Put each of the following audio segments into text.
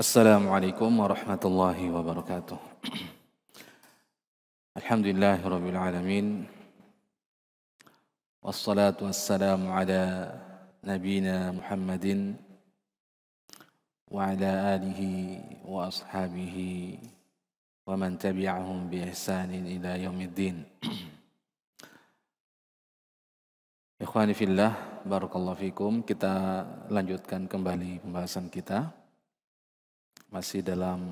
السلام عليكم ورحمة الله وبركاته الحمد لله رب العالمين والصلاة والسلام على نبينا محمد وعلى آله وأصحابه ومن تبعهم بإحسان إلى يوم الدين إخواني في الله بارك الله فيكم Kita lanjutkan kembali pembahasan kita masih dalam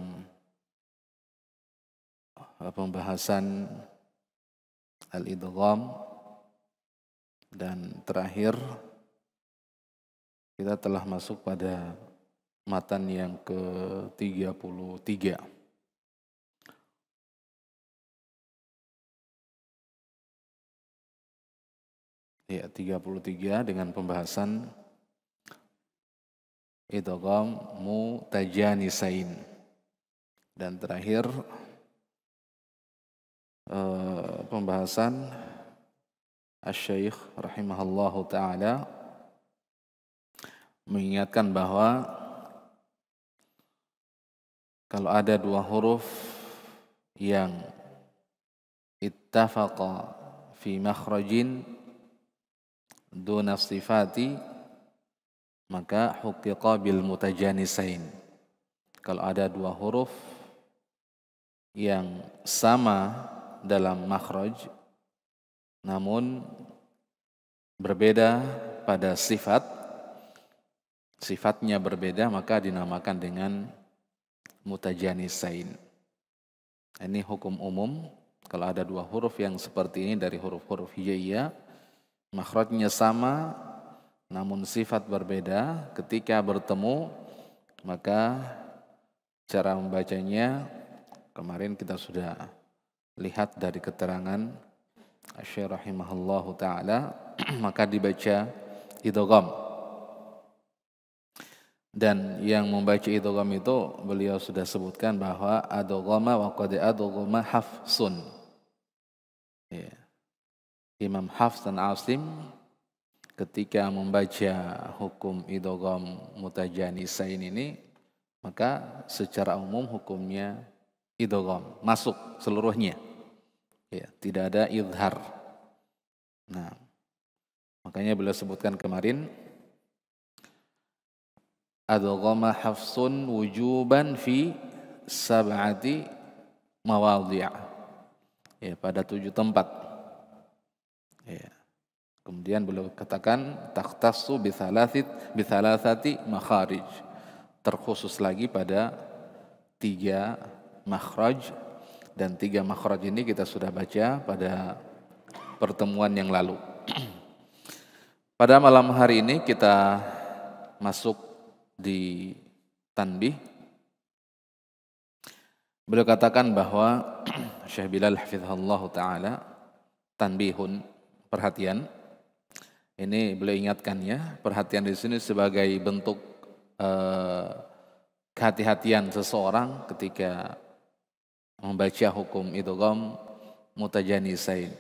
eh, pembahasan al-idgham dan terakhir kita telah masuk pada matan yang ke-33. Ya, 33 dengan pembahasan idgham kan mutajanisain dan terakhir uh, pembahasan Asy-Syaikh rahimahallahu taala mengingatkan bahwa kalau ada dua huruf yang ittafaqa fi makhrajin duna sifati maka hukiqa bil mutajanisain. Kalau ada dua huruf yang sama dalam makhraj namun berbeda pada sifat sifatnya berbeda maka dinamakan dengan mutajanisain. Ini hukum umum kalau ada dua huruf yang seperti ini dari huruf-huruf hijaiyah makhrajnya sama namun sifat berbeda ketika bertemu maka cara membacanya kemarin kita sudah lihat dari keterangan Asy-Syarahimahallahu taala maka dibaca idgham dan yang membaca idgham itu beliau sudah sebutkan bahwa adghama wa qad adghama hafsun ya Imam Hafs dan Aslim ketika membaca hukum idogam mutajanisain ini maka secara umum hukumnya idogam masuk seluruhnya ya tidak ada idhar nah makanya beliau sebutkan kemarin adogama hafsun wujuban fi sab'ati mawadhi' ya pada tujuh tempat ya Kemudian beliau katakan takhtassu bi thalathati makharij. Terkhusus lagi pada tiga makhraj dan tiga makhraj ini kita sudah baca pada pertemuan yang lalu. pada malam hari ini kita masuk di tanbih. Beliau katakan bahwa Syekh Bilal hafizahullah taala tanbihun perhatian ini beliau ya perhatian di sini sebagai bentuk eh, kehati-hatian seseorang ketika membaca hukum mutajani mutajanisain.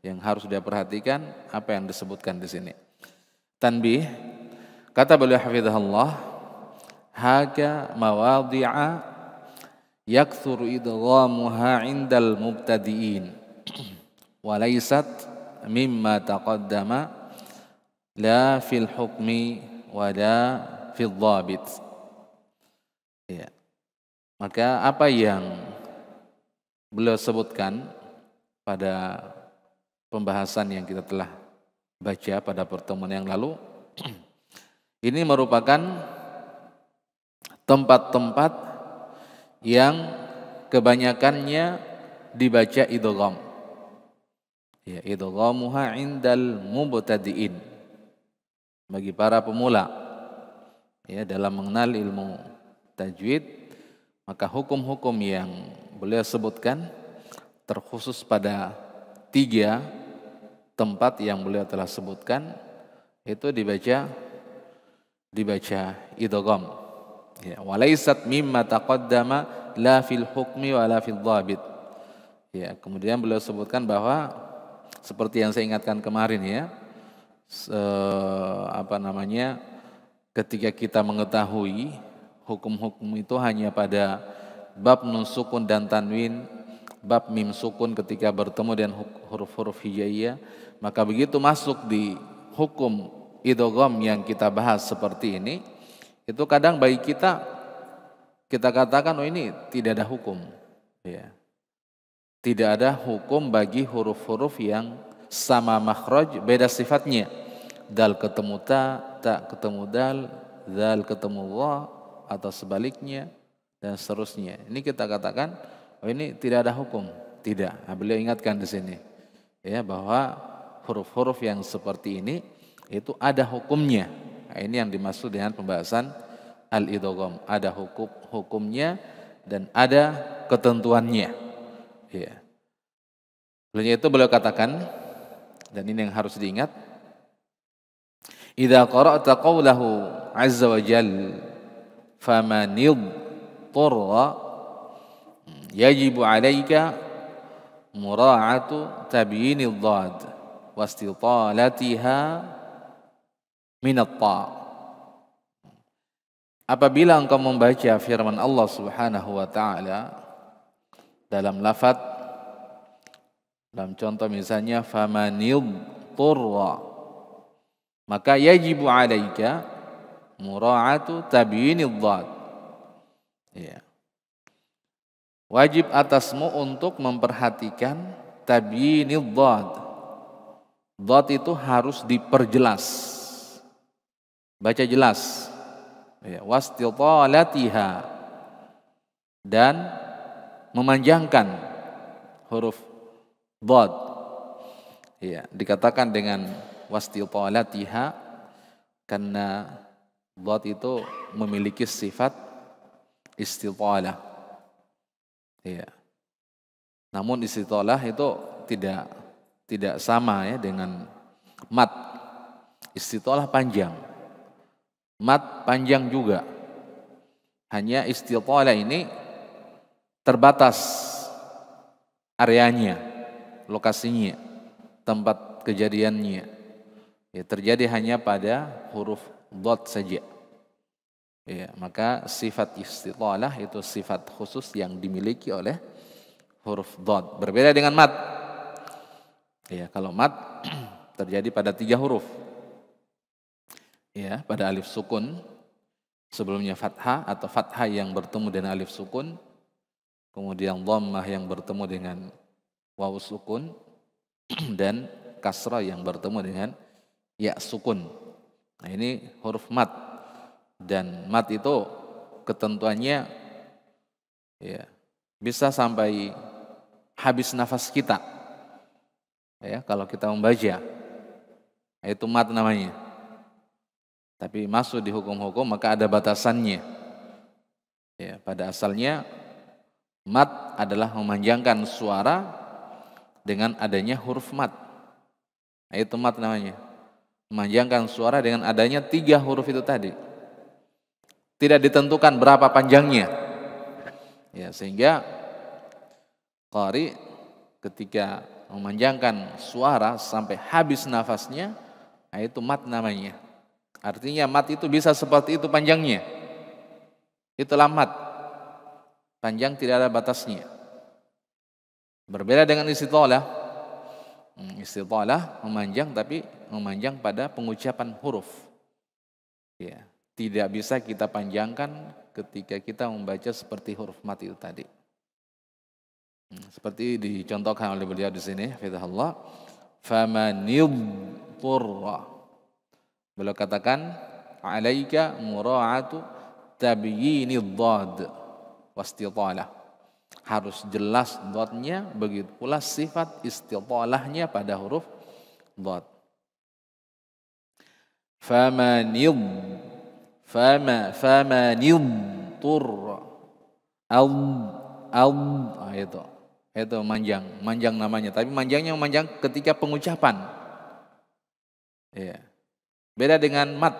Yang harus dia perhatikan apa yang disebutkan di sini. Tanbih kata beliau hafizahullah haka mawadhi'a yakthur idghamuha 'indal mubtadi'in wa laysat mimma taqaddama La fil hukmi wa la fil dhabit. Ya. Maka apa yang beliau sebutkan pada pembahasan yang kita telah baca pada pertemuan yang lalu ini merupakan tempat-tempat yang kebanyakannya dibaca idgham ya idghamuha indal mubtadiin bagi para pemula ya dalam mengenal ilmu tajwid maka hukum-hukum yang beliau sebutkan terkhusus pada tiga tempat yang beliau telah sebutkan itu dibaca dibaca idgham ya walaisat mimma taqaddama la fil hukmi wa la fil dhabit. Ya, kemudian beliau sebutkan bahwa seperti yang saya ingatkan kemarin ya, se, eh, apa namanya ketika kita mengetahui hukum-hukum itu hanya pada bab nun sukun dan tanwin, bab mim sukun ketika bertemu dengan huruf-huruf hijaiyah, maka begitu masuk di hukum idogom yang kita bahas seperti ini, itu kadang bagi kita kita katakan oh ini tidak ada hukum, ya. Tidak ada hukum bagi huruf-huruf yang sama makhraj beda sifatnya dal ketemu ta, tak ketemu dal, dal ketemu wa atau sebaliknya dan seterusnya. Ini kita katakan oh ini tidak ada hukum, tidak. Nah, beliau ingatkan di sini ya bahwa huruf-huruf yang seperti ini itu ada hukumnya. Nah, ini yang dimaksud dengan pembahasan al idogom ada hukum hukumnya dan ada ketentuannya. Ya. beliau itu beliau katakan dan ini yang harus diingat Idza qara'ta qawlahu azza wa jal famanid turra yajibu 'alaika mura'atu tabyinid dhad wastitalatiha min at-ta' Apabila engkau membaca firman Allah Subhanahu wa taala dalam Lafat dalam contoh misalnya famanid turra maka yajibu alaika mura'atu tabyinidh dhad ya wajib atasmu untuk memperhatikan tabyinidh dhad dhad itu harus diperjelas baca jelas ya wastitalatiha dan memanjangkan huruf dhad ya dikatakan dengan wastitolatiha karena dhat itu memiliki sifat istitalah. Iya. Namun istitalah itu tidak tidak sama ya dengan mat. Istitalah panjang. Mat panjang juga. Hanya istitalah ini terbatas areanya, lokasinya, tempat kejadiannya ya, terjadi hanya pada huruf dot saja. Ya, maka sifat istitalah itu sifat khusus yang dimiliki oleh huruf dot. Berbeda dengan mat. Ya, kalau mat terjadi pada tiga huruf. Ya, pada alif sukun sebelumnya fathah atau fathah yang bertemu dengan alif sukun, kemudian dhammah yang bertemu dengan wawu sukun dan kasrah yang bertemu dengan ya sukun. Nah, ini huruf mat dan mat itu ketentuannya ya bisa sampai habis nafas kita. Ya, kalau kita membaca itu mat namanya. Tapi masuk di hukum-hukum maka ada batasannya. Ya, pada asalnya mat adalah memanjangkan suara dengan adanya huruf mat. Nah, itu mat namanya memanjangkan suara dengan adanya tiga huruf itu tadi. Tidak ditentukan berapa panjangnya. Ya, sehingga qari ketika memanjangkan suara sampai habis nafasnya, nah itu mat namanya. Artinya mat itu bisa seperti itu panjangnya. itu mat. Panjang tidak ada batasnya. Berbeda dengan istitolah, Hmm, istilah memanjang tapi memanjang pada pengucapan huruf. Ya, tidak bisa kita panjangkan ketika kita membaca seperti huruf mati itu tadi. Hmm, seperti dicontohkan oleh beliau di sini, fitahullah, famanidhurra. Beliau katakan, alaika mura'atu tabyinidh wa wastitalah harus jelas dotnya begitu pula sifat istilahnya pada huruf dot famanid fama famanid tur al al ah, itu itu manjang manjang namanya tapi manjangnya manjang ketika pengucapan ya beda dengan mat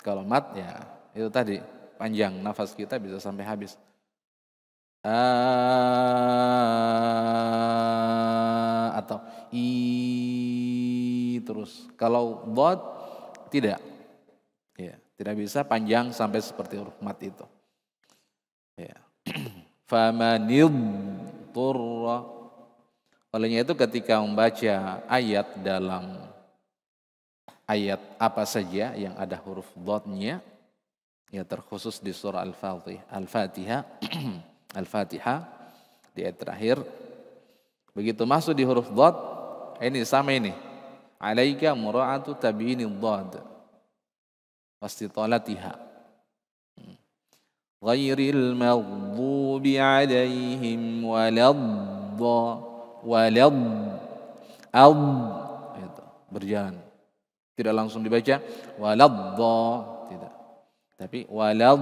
kalau mat ya itu tadi panjang nafas kita bisa sampai habis Eh, atau i terus. Kalau dot tidak. Ya, tidak bisa panjang sampai seperti huruf mat itu. Ya. Famanid turra. Olehnya itu ketika membaca ayat dalam ayat apa saja yang ada huruf dotnya ya terkhusus di surah Al-Fatihah. Al-Fatihah Al-Fatihah di ayat terakhir. Begitu masuk di huruf dhad, ini sama ini. Alaika mura'atu tabi'ini dhad. Pasti talatiha غير maghdubi عليهم ولا walad ولا itu berjalan tidak langsung dibaca waladha tidak tapi walad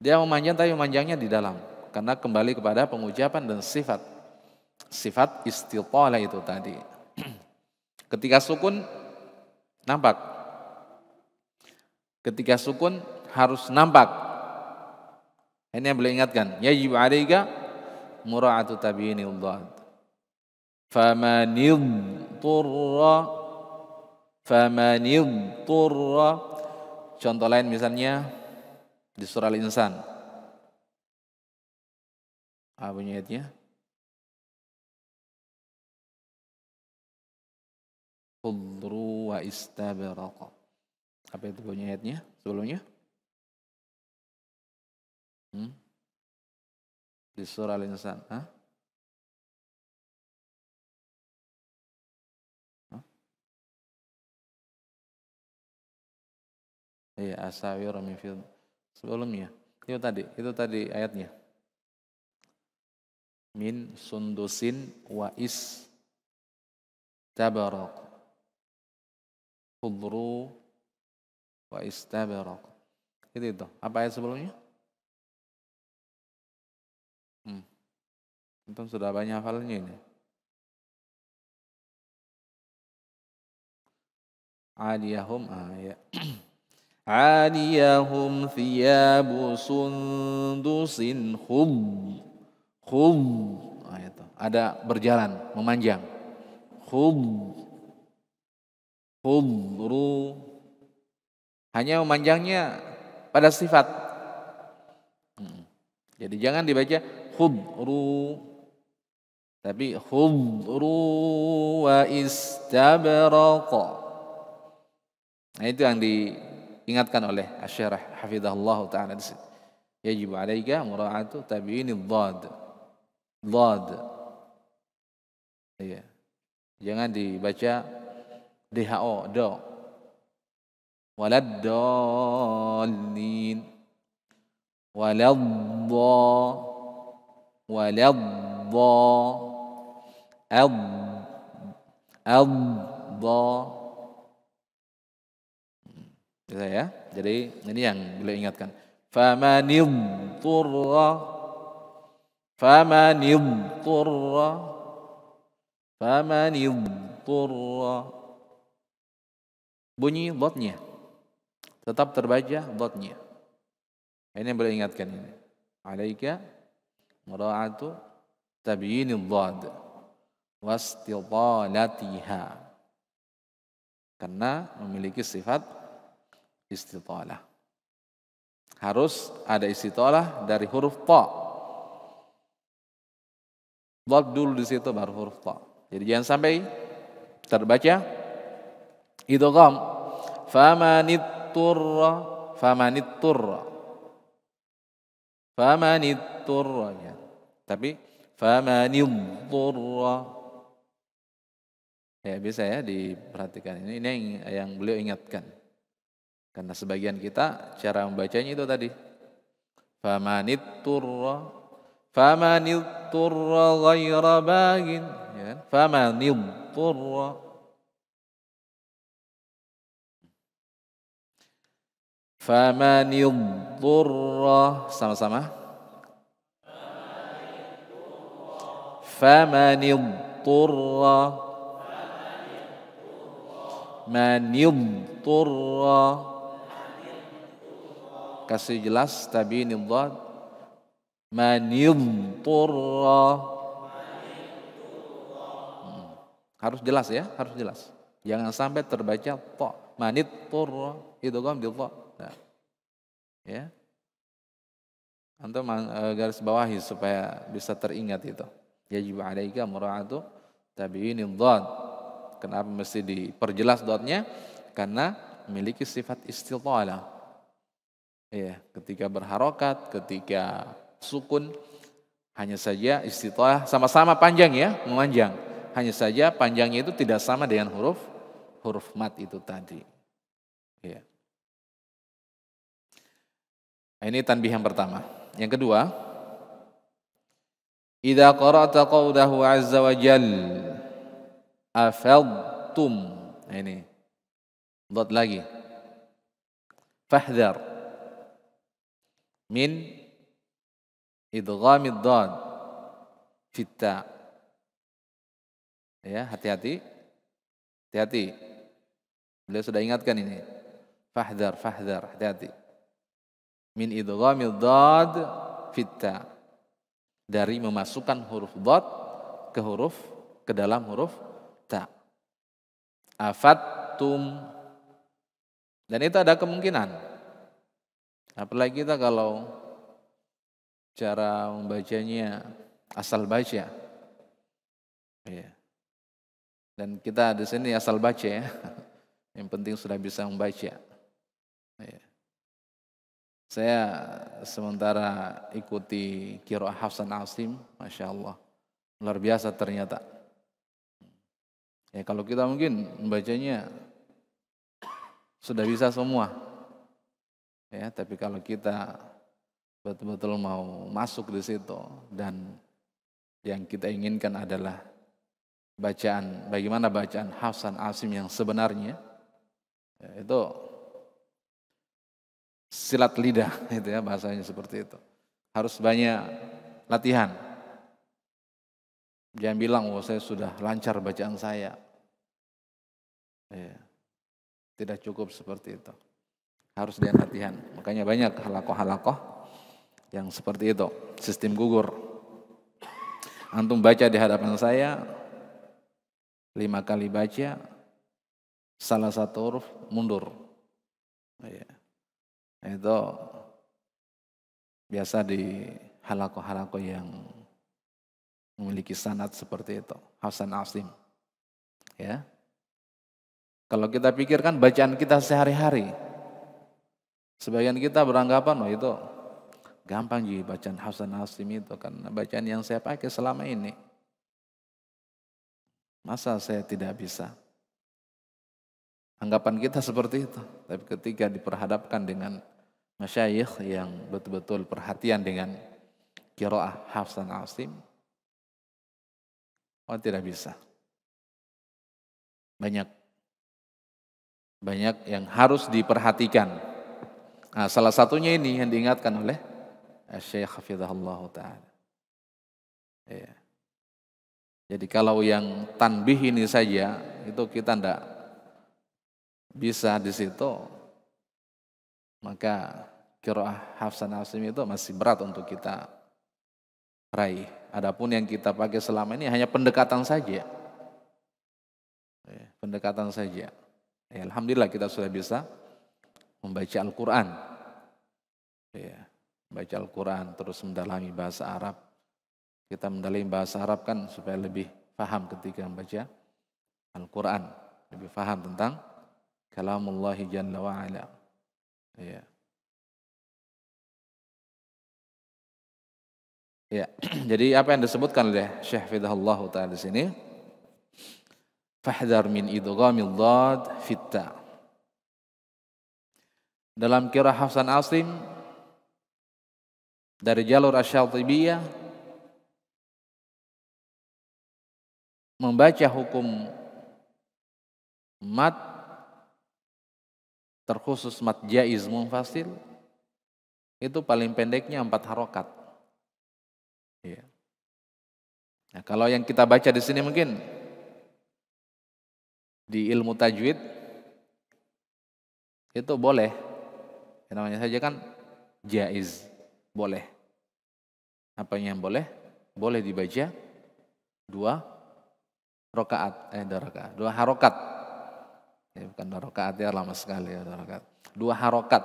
dia memanjang tapi memanjangnya di dalam. Karena kembali kepada pengucapan dan sifat. Sifat istitola itu tadi. Ketika sukun, nampak. Ketika sukun harus nampak. Ini yang boleh ingatkan. Yajib alaika mura'atu tabi'ini Allah. Famanid turra. Famanid turra. contoh lain misalnya di surah Al-Insan. Apa bunyi ayatnya? Khudru wa Apa itu bunyi ayatnya sebelumnya? Hmm? Di surah Al-Insan. Hah? Iya, asawir min sebelumnya. Itu tadi, itu tadi ayatnya. Min sundusin wa is tabarok. Khudru wa is tabarok. Itu itu. Apa ayat sebelumnya? Hmm. Itu sudah banyak hafalnya ini. Adiyahum ayat. Ah, ya. عاليهم ثياب سندس خب خب ada berjalan memanjang khub khubru hanya memanjangnya pada sifat hmm. jadi jangan dibaca khubru tapi khubru wa istabraqa nah itu yang di diingatkan oleh Asyarah hafizahullah taala di sini. Yajibu alaika mura'atu tabi'ini dhad. Dhad. Iya. Jangan dibaca DHO, do. Waladdallin. Waladda. Waladda. Ad. Ad. Bisa ya? Jadi ini yang beliau ingatkan. Famanil turra Famanil turra Famanil turra Bunyi dotnya Tetap terbaca dotnya Ini yang boleh ingatkan ini Alaika Mura'atu Tabiinil dhad Wastidalatiha Karena memiliki sifat istitalah. Harus ada istitalah dari huruf to. Dhab dulu di situ baru huruf to. Jadi jangan sampai terbaca itu idgham. Famanitturra fa Famanitturra ya. Tapi famanitturra Ya bisa ya diperhatikan ini, ini yang, yang beliau ingatkan. Karena sebagian kita cara membacanya itu tadi. Famanit turra famanit turra ghaira bagin ya famanit turra famanit turra sama-sama famanit turra manit turra kasih jelas tabinid dhad manid turra hmm. Harus jelas ya, harus jelas. Jangan sampai terbaca to manit turra itu kan di to. Nah. Ya. Antum eh, garis bawahi supaya bisa teringat itu. ya Yajib alaika mura'atu tabiinid dhad. Kenapa mesti diperjelas dotnya? Karena memiliki sifat istilah Ya, ketika berharokat, ketika sukun, hanya saja istitalah sama-sama panjang ya, memanjang. Hanya saja panjangnya itu tidak sama dengan huruf huruf mat itu tadi. Ya. Ini tanbih yang pertama. Yang kedua, Idza qara'ta qawdahu azza wa jal afadtum. Nah, ini. Dot lagi. Fahdhar min idghamid dad fitta ya hati-hati hati-hati beliau sudah ingatkan ini fahdar fahdar hati-hati min idghamid dad fitta dari memasukkan huruf dhad ke huruf ke dalam huruf ta afattum dan itu ada kemungkinan Apalagi kita kalau cara membacanya asal baca. Ya. Dan kita di sini asal baca ya. Yang penting sudah bisa membaca. Ya. Saya sementara ikuti Kiro Hafsan Asim, Masya Allah. Luar biasa ternyata. Ya kalau kita mungkin membacanya sudah bisa semua. Ya, tapi kalau kita betul-betul mau masuk di situ dan yang kita inginkan adalah bacaan bagaimana bacaan Hasan Asim yang sebenarnya ya, itu silat lidah itu ya bahasanya seperti itu harus banyak latihan jangan bilang oh saya sudah lancar bacaan saya ya, tidak cukup seperti itu harus dengan latihan. Makanya banyak halakoh-halakoh yang seperti itu, sistem gugur. Antum baca di hadapan saya, lima kali baca, salah satu huruf mundur. Iya. Itu biasa di halakoh-halakoh yang memiliki sanat seperti itu. Hasan Asim. Ya. Kalau kita pikirkan bacaan kita sehari-hari, Sebagian kita beranggapan, oh itu gampang ji bacaan Hasan Hasim itu karena bacaan yang saya pakai selama ini. Masa saya tidak bisa? Anggapan kita seperti itu. Tapi ketika diperhadapkan dengan masyayikh yang betul-betul perhatian dengan kiroah Hasan Asim, oh tidak bisa. Banyak banyak yang harus diperhatikan Nah, salah satunya ini yang diingatkan oleh eh, Syekh Hafizahullah Ta'ala. Ya. Jadi kalau yang tanbih ini saja, itu kita tidak bisa di situ, maka kiroah Hafsan Asim itu masih berat untuk kita raih. Adapun yang kita pakai selama ini hanya pendekatan saja. Iya, pendekatan saja. Ya, Alhamdulillah kita sudah bisa membaca Al-Quran. Ya, membaca Al-Quran terus mendalami bahasa Arab. Kita mendalami bahasa Arab kan supaya lebih paham ketika membaca Al-Quran. Lebih paham tentang kalamullahi jalla wa'ala. Ya. Ya, jadi apa yang disebutkan oleh Syekh Fidahullah Ta'ala di sini, fahdar min idghamil dhad fitta' Dalam kira Hasan Asim dari jalur asy membaca hukum mat terkhusus mat jaiz mufasil itu paling pendeknya empat harokat. Ya. Nah, kalau yang kita baca di sini mungkin di ilmu tajwid itu boleh yang namanya saja kan jaiz, boleh. apa yang boleh? Boleh dibaca dua rokaat, eh dua rokaat, dua harokat. Ya, bukan dua rokaat ya lama sekali ya dua rokaat. Dua harokat.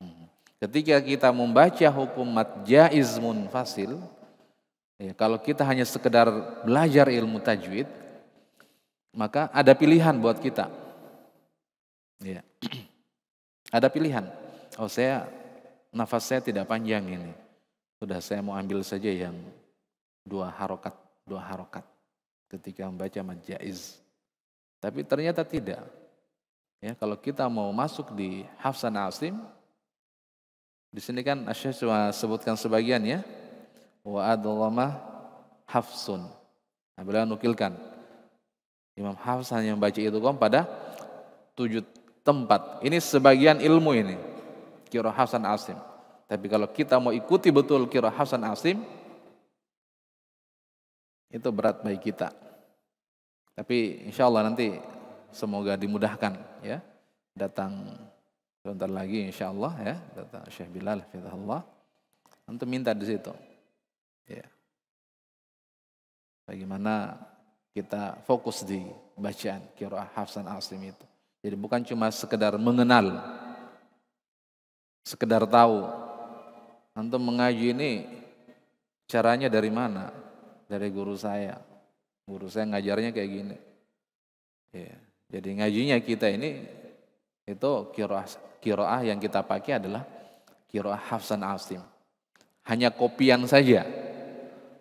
Hmm. Ketika kita membaca hukum mat jaiz munfasil, ya, kalau kita hanya sekedar belajar ilmu tajwid, maka ada pilihan buat kita. Ya. Ada pilihan. Oh saya nafas saya tidak panjang ini. Sudah saya mau ambil saja yang dua harokat, dua harokat ketika membaca majaiz. Tapi ternyata tidak. Ya, kalau kita mau masuk di Hafsan Asim, di sini kan Asyik cuma sebutkan sebagian ya. Wa adlama Hafsun. Nah, beliau nukilkan Imam hafsun yang membaca itu kom pada tujuh tempat. Ini sebagian ilmu ini. Kira Hasan Asim. Tapi kalau kita mau ikuti betul kira Hasan Asim, itu berat bagi kita. Tapi insya Allah nanti semoga dimudahkan ya. Datang sebentar lagi insya Allah ya. Datang Syekh Bilal, Allah. untuk minta di situ. Ya. Bagaimana kita fokus di bacaan kira Hasan Asim itu. Jadi bukan cuma sekedar mengenal, sekedar tahu. Antum mengaji ini caranya dari mana? Dari guru saya. Guru saya ngajarnya kayak gini. Ya. Jadi ngajinya kita ini itu kiroah, kiroah yang kita pakai adalah kiroah Hafsan Asim. Hanya kopian saja,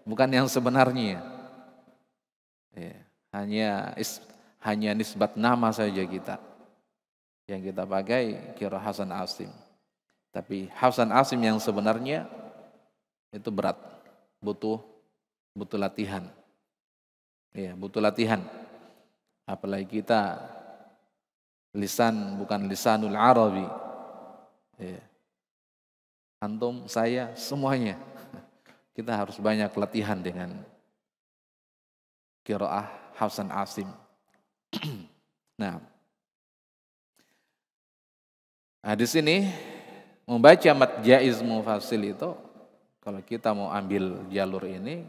bukan yang sebenarnya. Ya. Hanya is, hanya nisbat nama saja kita yang kita pakai kira Hasan Asim. Tapi Hasan Asim yang sebenarnya itu berat, butuh butuh latihan. Ya, butuh latihan. Apalagi kita lisan bukan lisanul Arabi. Ya. Antum, saya, semuanya. Kita harus banyak latihan dengan kiraah Hasan Asim. nah, Nah, di sini membaca mat jaiz mufasil itu kalau kita mau ambil jalur ini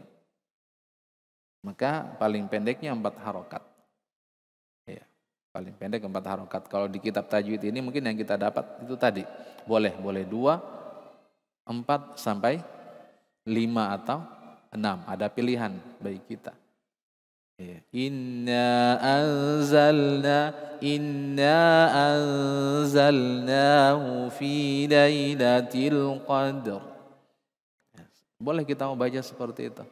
maka paling pendeknya empat harokat. Ya, paling pendek empat harokat. Kalau di kitab tajwid ini mungkin yang kita dapat itu tadi. Boleh, boleh dua, empat sampai lima atau enam. Ada pilihan bagi kita. Inna anzalna inna anzalnahu fi lailatul qadr. Boleh kita membaca seperti itu.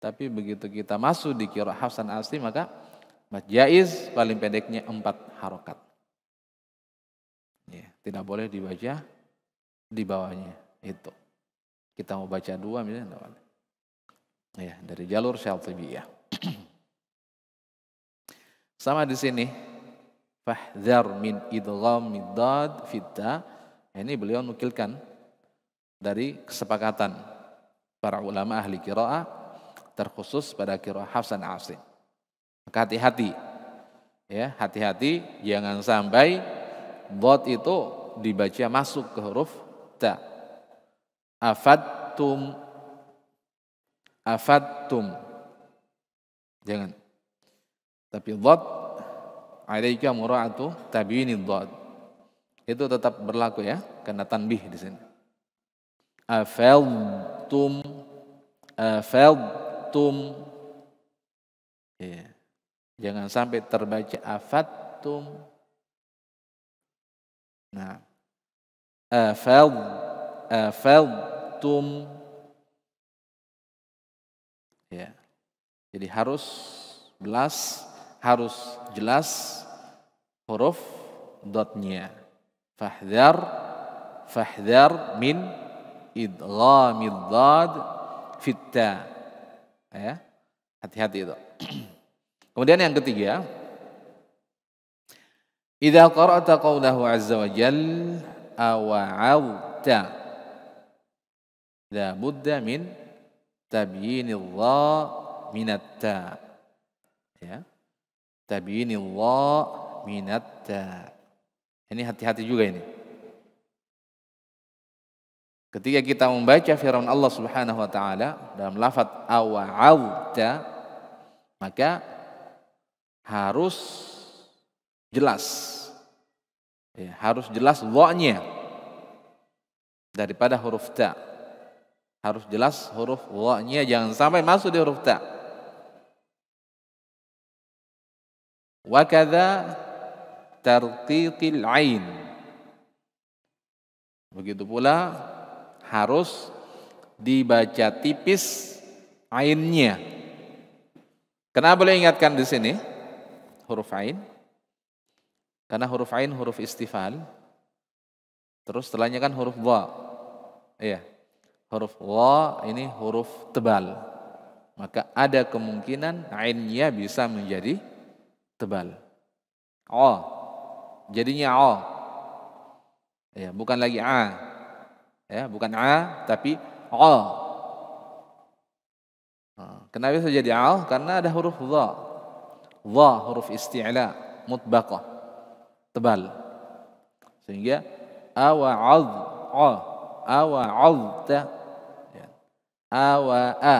Tapi begitu kita masuk di kira Hasan Asli maka jaiz paling pendeknya empat harokat. Ya, tidak boleh dibaca di bawahnya itu. Kita mau baca dua misalnya Ya, dari jalur syatibiyah. Sama di sini. Fahdhar min idghamid fitta. Ini beliau nukilkan dari kesepakatan para ulama ahli kiraah terkhusus pada kiraah Hafsan Asim. Maka hati-hati. Ya, hati-hati jangan sampai dot itu dibaca masuk ke huruf ta. Afattum afattum. Jangan. Tapi murah alaika mura'atu ini dhat. Itu tetap berlaku ya karena tanbih di sini. Afaltum afaltum ya. Jangan sampai terbaca afattum. Nah, afal afaltum ya. Jadi harus belas harus jelas huruf dotnya. Fahdar, Fahdar, min idghamid dhad fitta. Ya. Hati-hati itu. Kemudian yang ketiga, Idza qara'ta qawlahu azza wa jal awa'adta la budda min tabyinil dha minat ta. Ya tabiinillah minatta. Ini hati-hati juga ini. Ketika kita membaca firman Allah Subhanahu wa taala dalam lafaz awa'adta maka harus jelas ya, harus jelas wa-nya daripada huruf ta harus jelas huruf wa-nya jangan sampai masuk di huruf ta Wakadha tartiqil ain. Begitu pula harus dibaca tipis ainnya. Kenapa boleh ingatkan di sini huruf ain? Karena huruf ain huruf istifal. Terus setelahnya kan huruf wa. Iya. Huruf wa ini huruf tebal. Maka ada kemungkinan ainnya bisa menjadi tebal. O. Jadinya O. Ya, bukan lagi A. Ya, bukan A tapi O. Kenapa bisa jadi A? Karena ada huruf dha. Dha huruf isti'la mutbaqah. Tebal. Sehingga awa'ad a awa'adta ya. awa'a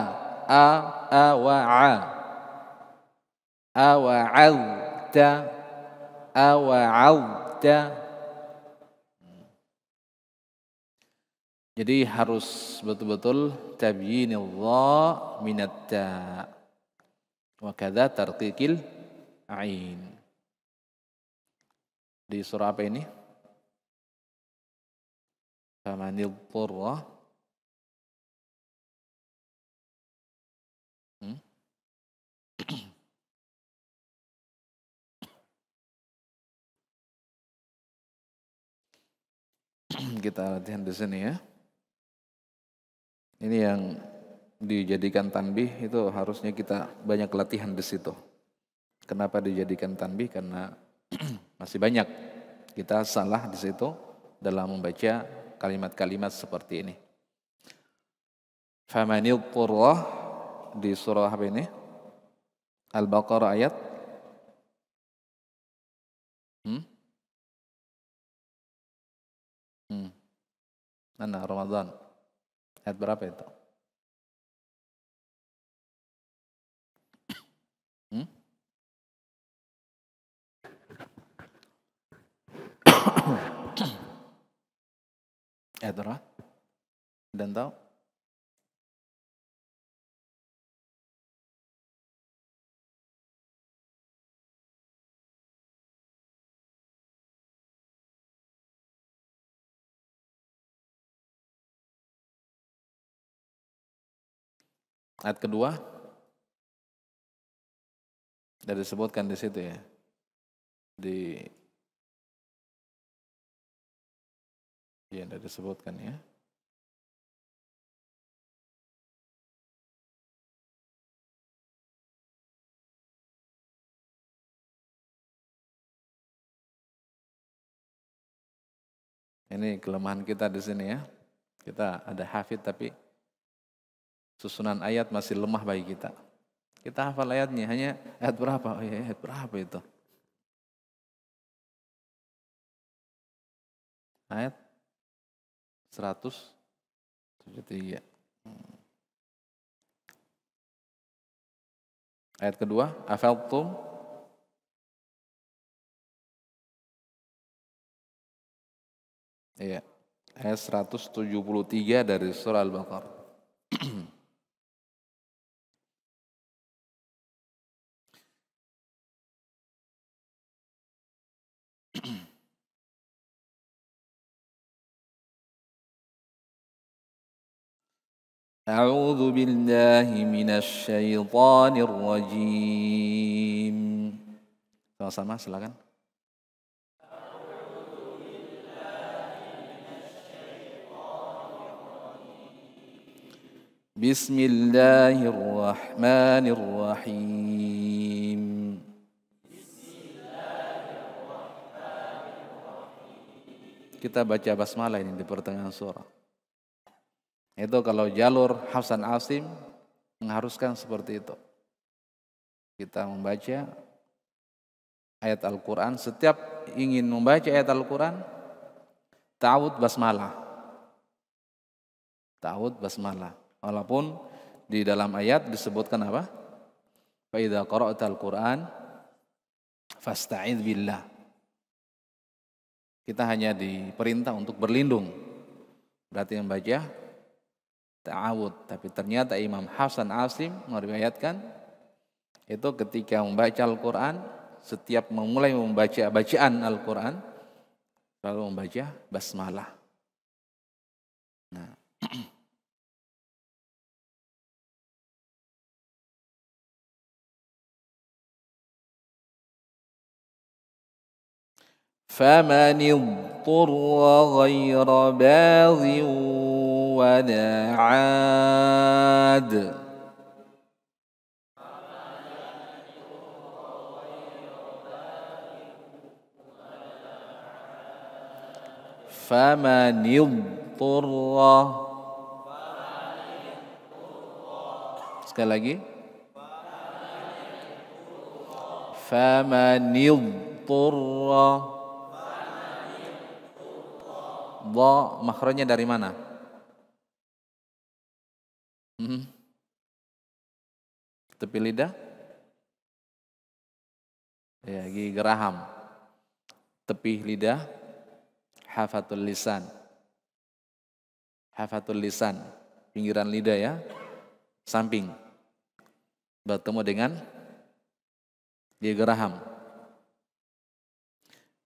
a awa'a awa'adta awa'adta jadi harus betul-betul dha minat ta wa kadza tarqiqil ain di surah apa ini nil dhurra Kita latihan di sini ya. Ini yang dijadikan tanbih itu harusnya kita banyak latihan di situ. Kenapa dijadikan tanbih? Karena masih banyak kita salah di situ dalam membaca kalimat-kalimat seperti ini. Famanil di surah apa ini? Al-Baqarah ayat hmm? Mana Ramadan? Ayat berapa itu? Hmm? Ayat berapa? Dan tahu? Ayat kedua, sudah disebutkan di situ ya. Di Ya, sudah disebutkan ya. Ini kelemahan kita di sini ya. Kita ada hafid tapi Susunan ayat masih lemah bagi kita. Kita hafal ayatnya, hanya ayat berapa? Oh ya, ayat berapa itu? Ayat 173. Ayat kedua, afaltum Iya. Ayat 173 dari surah Al-Baqarah. أعوذ بالله من الشيطان الرجيم سامع silakan بسم الله الرحمن الرحيم بسم الله الرحمن الرحيم kita baca basmalah ini di pertengahan surah Itu kalau jalur Hasan Asim mengharuskan seperti itu. Kita membaca ayat Al-Quran, setiap ingin membaca ayat Al-Quran, ta'ud basmalah. Ta'ud basmalah. Walaupun di dalam ayat disebutkan apa? Fa'idha qara'at Al-Quran, fasta'id billah. Kita hanya diperintah untuk berlindung. Berarti membaca ta'awud. Tapi ternyata Imam Hasan Asim meriwayatkan itu ketika membaca Al-Quran, setiap memulai membaca bacaan Al-Quran, lalu membaca basmalah. Nah. فَمَنِ اضْطُرَّ غَيْرَ بَاغٍ ولا عاد فمن اضطر sekali lagi فمن اضطر ض makhrajnya dari mana Tepi lidah? Ya, gigi geraham. Tepi lidah? Hafatul lisan. Hafatul lisan. Pinggiran lidah ya. Samping. Bertemu dengan gigi geraham.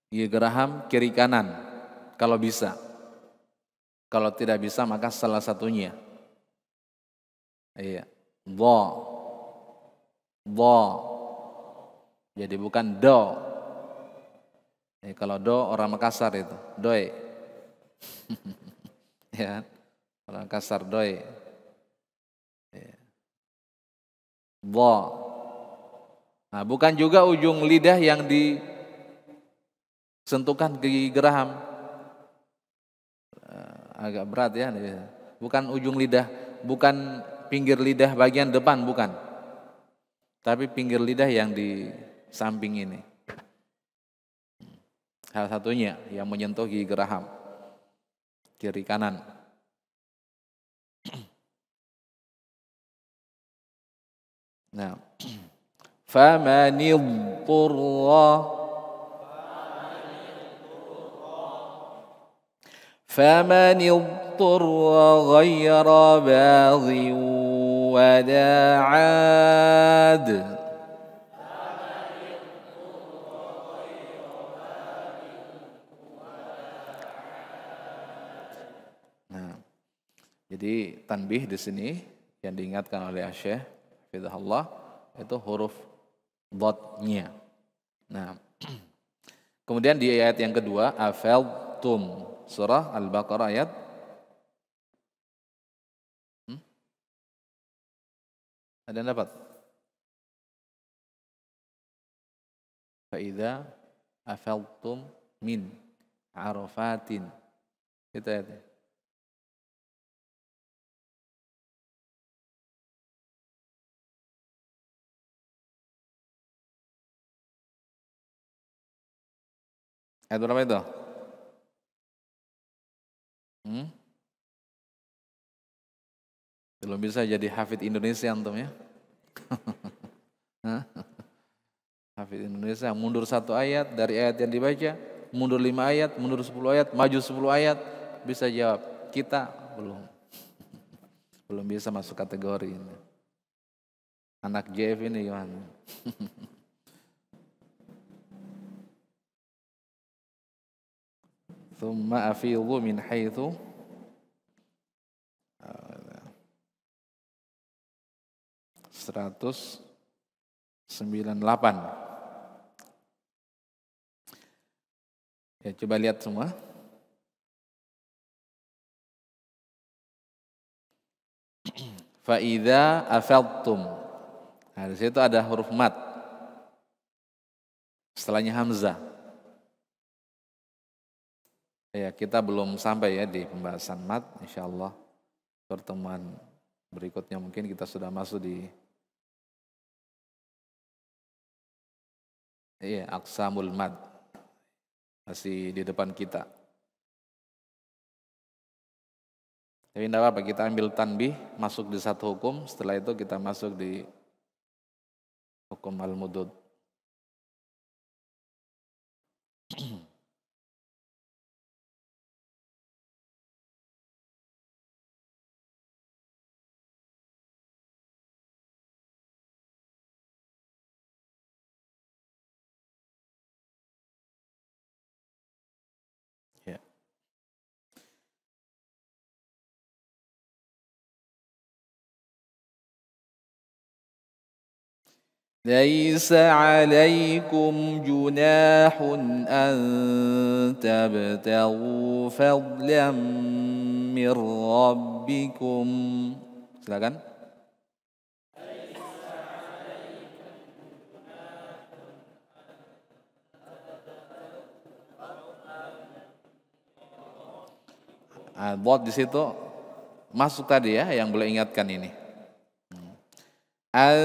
Gigi geraham kiri kanan. Kalau bisa. Kalau tidak bisa maka salah satunya. Iya. Dha do. Jadi bukan do. Ya, kalau do orang Makassar itu, doi. ya, orang Makassar doi. Ya. Do. Nah, bukan juga ujung lidah yang disentuhkan gigi geraham. Eh, agak berat ya, ya. Bukan ujung lidah, bukan pinggir lidah bagian depan, bukan tapi pinggir lidah yang di samping ini. Salah satunya yang menyentuh gigi geraham. Kiri kanan. Nah. Famanil turra Famanil turra baghin ودا nah, jadi tanbih di sini yang diingatkan oleh Syekh Fidahullah itu huruf dotnya. Nah, kemudian di ayat yang kedua, Afeltum surah Al-Baqarah ayat Ada yang dapat? Fa'idha afaltum min arafatin. Itu ayatnya. Ayat berapa itu? Hmm? Belum gitu bisa jadi hafid Indonesia antum ya. hafid Indonesia mundur satu ayat dari ayat yang dibaca, mundur lima ayat, mundur sepuluh ayat, maju sepuluh ayat, bisa jawab. Kita belum. belum bisa masuk kategori ini. Anak JF ini gimana? ثم أفيض من حيث 198. Ya, coba lihat semua. Fa'idha afeltum. Nah, di situ ada huruf mat. Setelahnya hamzah. Ya, kita belum sampai ya di pembahasan mat, insya Allah pertemuan berikutnya mungkin kita sudah masuk di Iya, aksamul mad. Masih di depan kita. Tapi tidak apa-apa, kita ambil tanbih, masuk di satu hukum, setelah itu kita masuk di hukum al-mudud. ليس عليكم جناح أن تبتغوا فضلا من ربكم silakan ah, buat di situ masuk tadi ya yang boleh ingatkan ini. Hmm. Al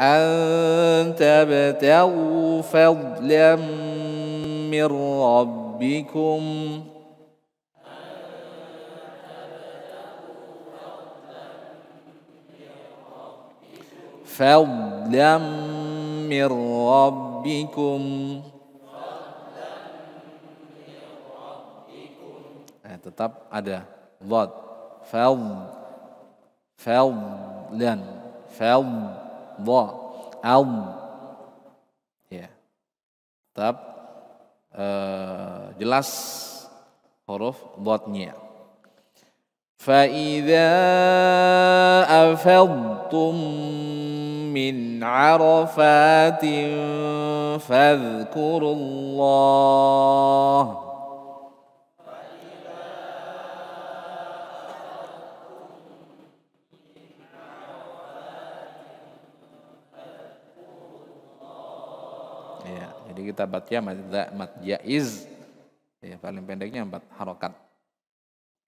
أن تبتغوا فضلا من ربكم فضلا من ربكم eh, tetap ada dhad فضلا fadlan wa aum ya tetap uh, eh, jelas huruf dhatnya fa idza afadtum min arafatin fadhkurullaha kita baca mad jaiz ya iya, paling pendeknya empat harokat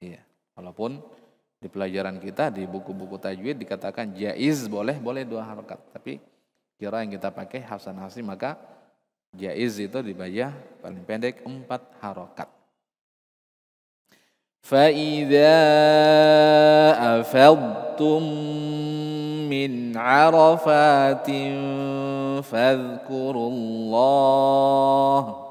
ya walaupun di pelajaran kita di buku-buku tajwid dikatakan jaiz ya boleh boleh dua harokat tapi kira yang kita pakai hasan hasim maka jaiz ya itu dibaca paling pendek empat harokat فَإِذَا أَفَضْتُمْ من عرفات فاذكروا الله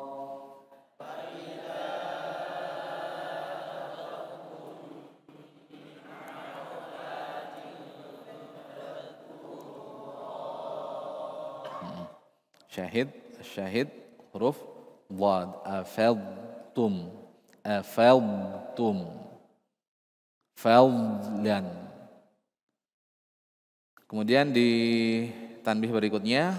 شاهد الشاهد حروف ضاد أفضتم أفضتم فضلا Kemudian di tanbih berikutnya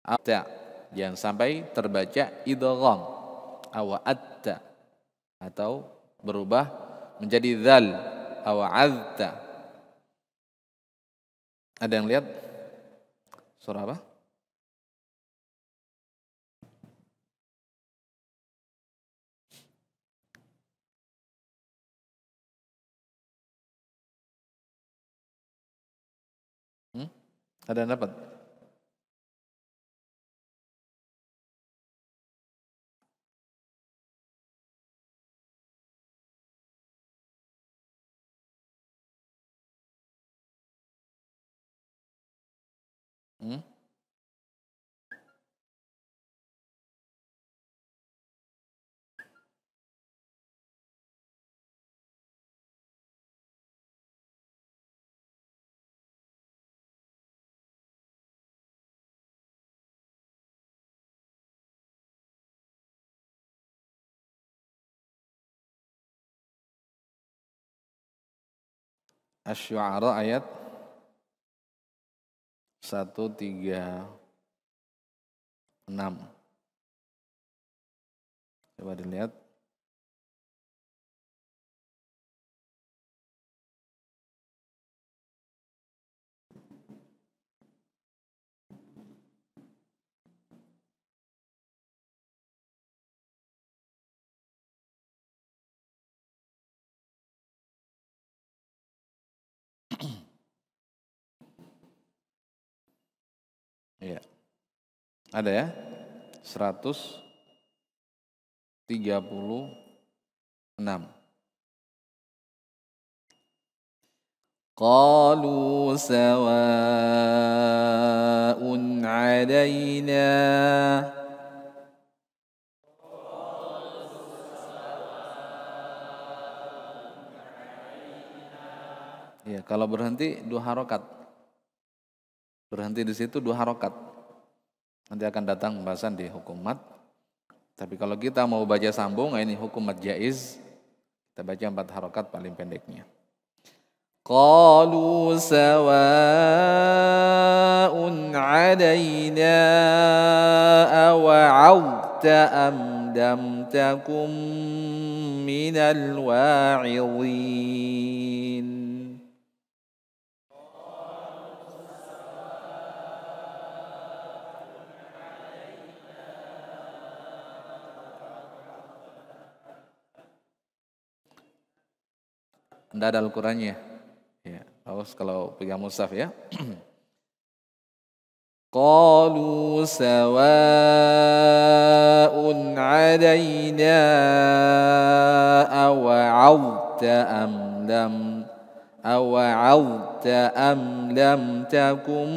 ada yang sampai terbaca idgham awa atta atau berubah menjadi zal awa azta. Ada yang lihat surah apa? Ada yang dapat? Hmm? Asy-Syu'ara ayat 136. Coba dilihat Ada ya? 136. قالوا سواء علينا Ya, kalau berhenti dua harokat. Berhenti di situ dua harokat. Nanti akan datang pembahasan di hukum mat. Tapi kalau kita mau baca sambung, nah ini hukum mat jaiz. Kita baca empat harokat paling pendeknya. Qalu sawa'un alaina awa'awta am takum minal wa'idhin. Tidak ada al Ya, awas kalau pegang mushaf ya. Qalu sawa'un awa'adta am awa'adta am lam takum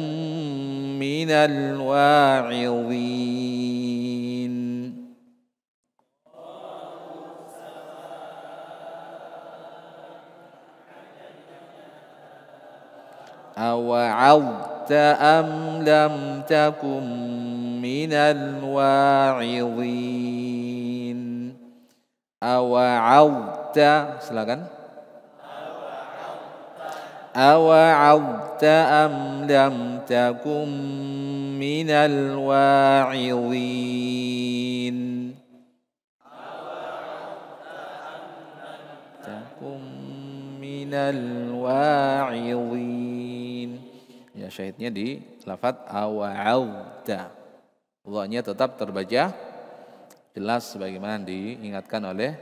minal wa'idhin أوعظت أم لم تكن من الواعظين أوعظت سلاكن أوعظت أم لم تكن من الواعظين تكن من الواعظين Iya, syahidnya di lafat awa'awda. Allahnya tetap terbaca jelas sebagaimana diingatkan oleh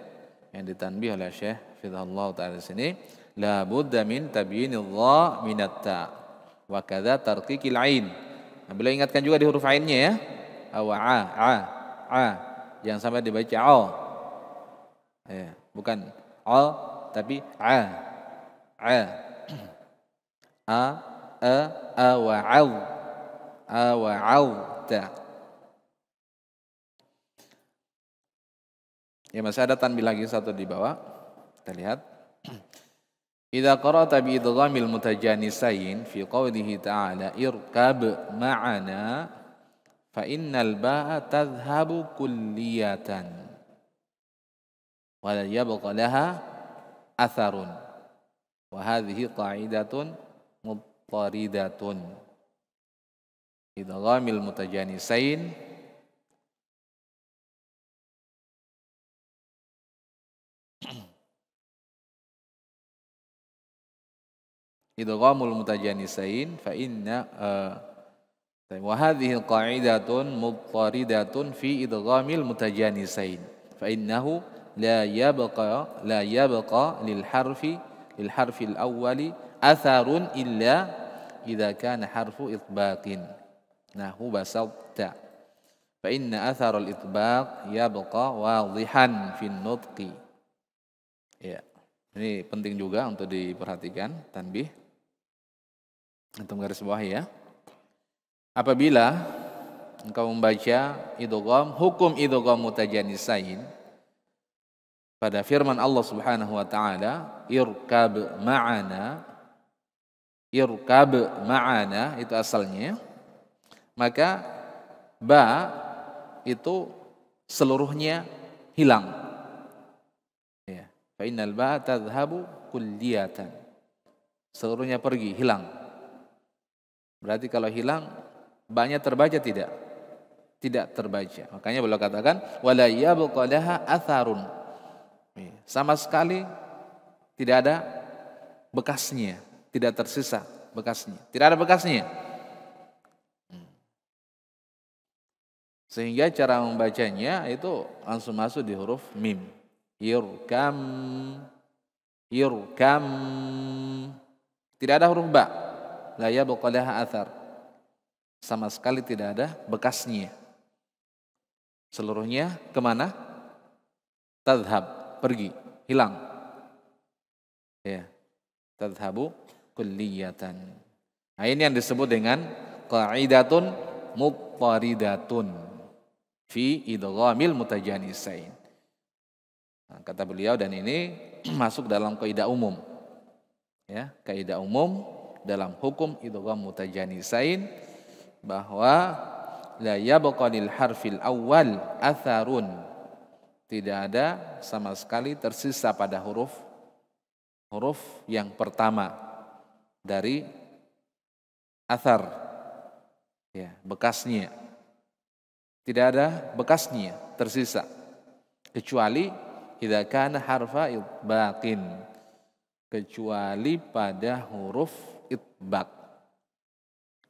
yang ditanbih oleh Syekh Fidhullah Ta'ala di sini la buddha min tabyinillah minatta wa kada tarqiqil ain nah, beliau ingatkan juga di huruf ainnya ya awa a a yang jangan sampai dibaca al ya, bukan al tapi a a a a awa'aw awa'awta ya masih ada tanbih lagi satu di bawah kita lihat Idza qara'ta bi idghamil mutajanisain fi qawlihi ta'ala irkab ma'ana fa innal ba'a tadhhabu kulliyatan wa la yabqa laha atharun wa hadhihi qa'idatun طاردة إدغام المتجانسين إدغام المتجانسين فإن آه، طيب، وهذه قاعدة مضطردة في إدغام المتجانسين فإنه لا يبقى لا يبقى للحرف للحرف الأول atharun illa idza kana harfu itbaqin nahu basatta fa inna athar al itbaq yabqa wadihan fi nutqi ya ini penting juga untuk diperhatikan tanbih antum garis bawah ya apabila engkau membaca idgham hukum idgham mutajanisain pada firman Allah Subhanahu wa taala irkab ma'ana irkab ma'ana itu asalnya maka ba itu seluruhnya hilang ya fa innal ba tadhhabu kulliyatan seluruhnya pergi hilang berarti kalau hilang banyak terbaca tidak tidak terbaca makanya beliau katakan wala yabqa atharun iya, sama sekali tidak ada bekasnya tidak tersisa bekasnya. Tidak ada bekasnya. Hmm. Sehingga cara membacanya itu langsung masuk di huruf mim. Yurkam. Yurkam. Tidak ada huruf ba. laya bukalah athar. Sama sekali tidak ada bekasnya. Seluruhnya kemana? Tadhab. Pergi. Hilang. Ya. Tadhabu kulliyatan. Nah, ini yang disebut dengan kaidatun muqtaridatun fi idghamil mutajanisain. Nah, kata beliau dan ini masuk dalam kaidah umum. Ya, kaidah umum dalam hukum idgham mutajanisain bahwa la harfil awal atharun. Tidak ada sama sekali tersisa pada huruf huruf yang pertama dari athar ya, bekasnya. Tidak ada bekasnya tersisa kecuali idza kana harfa itbaqin kecuali pada huruf itbaq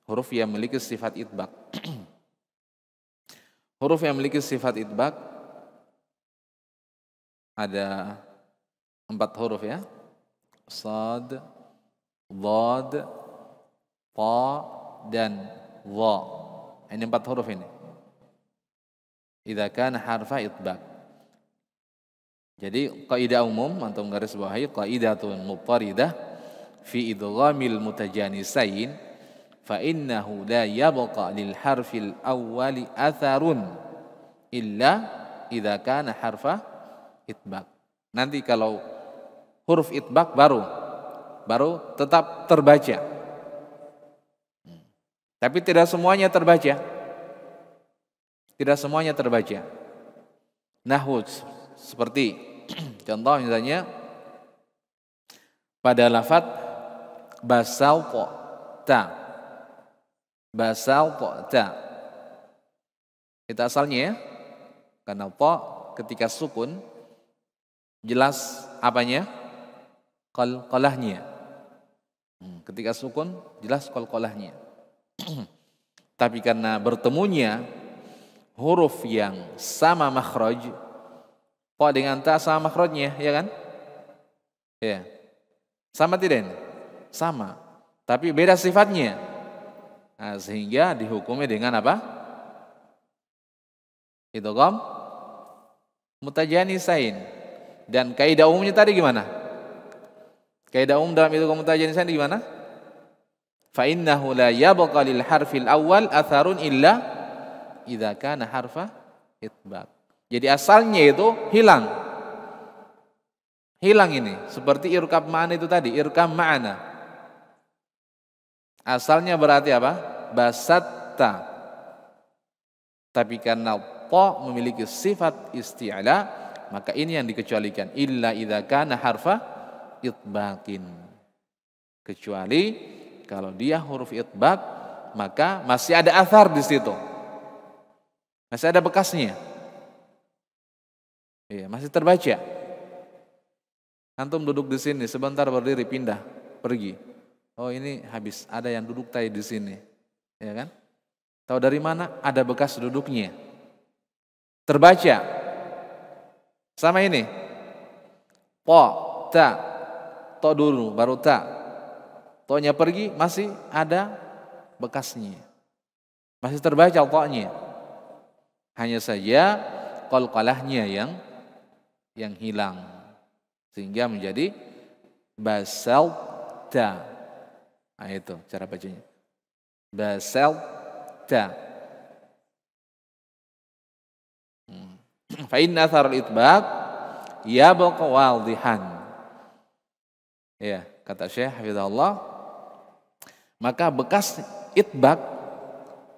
huruf yang memiliki sifat itbaq huruf yang memiliki sifat itbaq ada empat huruf ya sad Dhad, Ta, dan Dha. Ini empat huruf ini. Idza kana harfa Jadi kaidah umum antum garis bawahi qaidatun muttaridah fi idghamil mutajanisain fa innahu la yabqa lil harfil awwali atharun illa idza kana harfa Nanti kalau huruf itbaq baru baru tetap terbaca. Tapi tidak semuanya terbaca. Tidak semuanya terbaca. Nahwu seperti contoh misalnya pada lafat basal ta basal ta kita asalnya ya, karena ta ketika sukun jelas apanya kol kolahnya Ketika sukun jelas kol-kolahnya. Tapi karena bertemunya huruf yang sama makhraj, kok dengan ta sama makhrajnya, ya kan? Ya. Sama tidak Sama. Tapi beda sifatnya. Nah, sehingga dihukumi dengan apa? Itu kom mutajanisain. Dan kaidah umumnya tadi gimana? Kaidah umum dalam itu kom mutajanisain gimana? fa لَا la لِلْحَرْفِ الْأَوَّلِ harfil awal atharun illa حَرْفَ kana harfa itbaq. Jadi asalnya itu hilang. Hilang ini seperti irkab ma'ana itu tadi, irkab ma'ana. Asalnya berarti apa? Basatta. Tapi karena ta memiliki sifat isti'ala, maka ini yang dikecualikan illa idza kana harfa itbaqin. Kecuali kalau dia huruf itbak, maka masih ada athar di situ. Masih ada bekasnya. Iya, masih terbaca. Antum duduk di sini, sebentar berdiri, pindah, pergi. Oh ini habis, ada yang duduk tadi di sini. Ya kan? Tahu dari mana? Ada bekas duduknya. Terbaca. Sama ini. Po, ta. To dulu, baru ta. To'nya pergi masih ada bekasnya. Masih terbaca to'nya. Hanya saja qalqalahnya yang yang hilang. Sehingga menjadi basalta. Nah, itu cara bacanya. Basalta. Hmm. Fa'in athar al-itbaq yabqa wadihan. Ya, kata Syekh Allah maka bekas itbak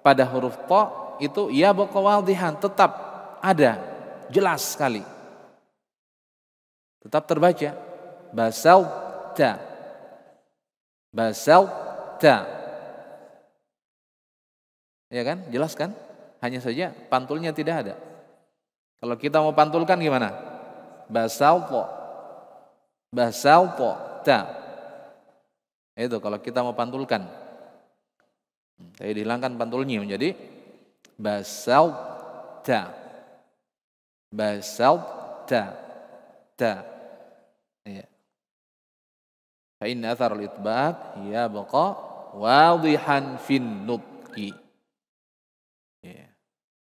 pada huruf to itu ya bokowaldihan tetap ada, jelas sekali. Tetap terbaca. Basal ta. Basal ta. Ya kan? Jelas kan? Hanya saja pantulnya tidak ada. Kalau kita mau pantulkan gimana? Basalto. Basalto ta. Itu kalau kita mau pantulkan. Jadi hmm, dihilangkan pantulnya menjadi basalta. Basalta. Ta. Ya. Fa inna athar al-itbaq baqa wadihan fin nutqi. Ya.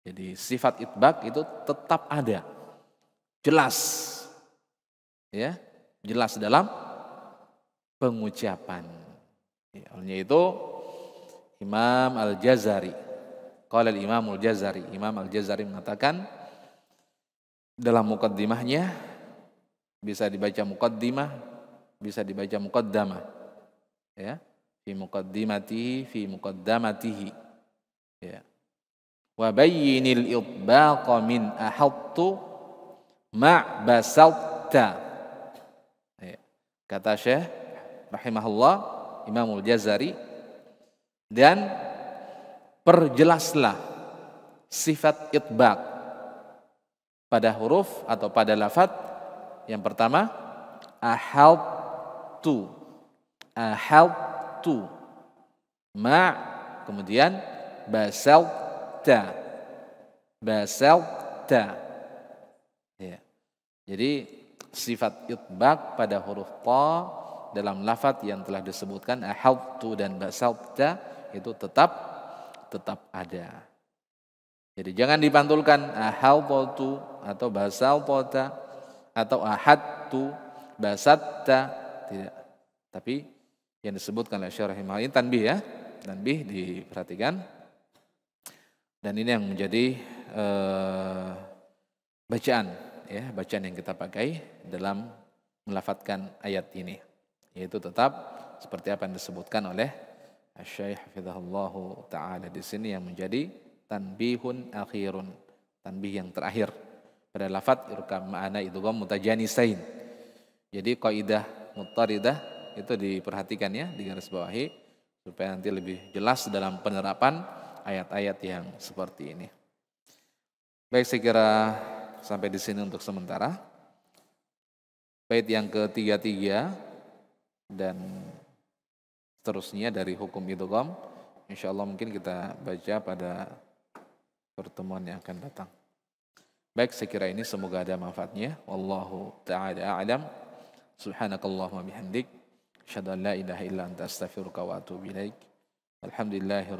Jadi sifat itbak itu tetap ada. Jelas. Ya, jelas dalam pengucapan. Olehnya itu Imam Al-Jazari, kalau Imam Al-Jazari, Imam Al-Jazari mengatakan dalam mukaddimahnya bisa dibaca mukaddimah, bisa dibaca mukaddamah. Ya, fi mukaddimatihi fi mukaddamatihi. Ya. Wa bayyinil itbaqa min ahattu ma basatta. Ya. Kata Syekh rahimahullah Imamul Jazari dan perjelaslah sifat itbaq pada huruf atau pada lafat yang pertama ahaltu tu ma kemudian basalta basalta ya. jadi sifat itbaq pada huruf ta dalam lafat yang telah disebutkan ahaltu dan basalta itu tetap tetap ada. Jadi jangan dipantulkan ahaltu atau basalta atau ahadtu basatta tidak. Tapi yang disebutkan oleh Syarah ini tanbih ya. Tanbih diperhatikan. Dan ini yang menjadi uh, bacaan ya, bacaan yang kita pakai dalam melafatkan ayat ini. Yaitu tetap seperti apa yang disebutkan oleh Syekh Hafizahullah taala di sini yang menjadi tanbihun akhirun, tanbih yang terakhir pada lafaz irkam ma'ana idgham mutajanisain. Jadi kaidah mutaridah itu diperhatikan ya di garis bawahi supaya nanti lebih jelas dalam penerapan ayat-ayat yang seperti ini. Baik, saya kira sampai di sini untuk sementara. Bait yang ketiga-tiga dan seterusnya dari hukum idgham insyaallah mungkin kita baca pada pertemuan yang akan datang. Baik, saya kira ini semoga ada manfaatnya. Wallahu taala a'lam. Subhanakallahumma bihamdik. syadallah la ilaha illa anta astaghfiruka wa atubu ilaik. Alhamdulillahirabbil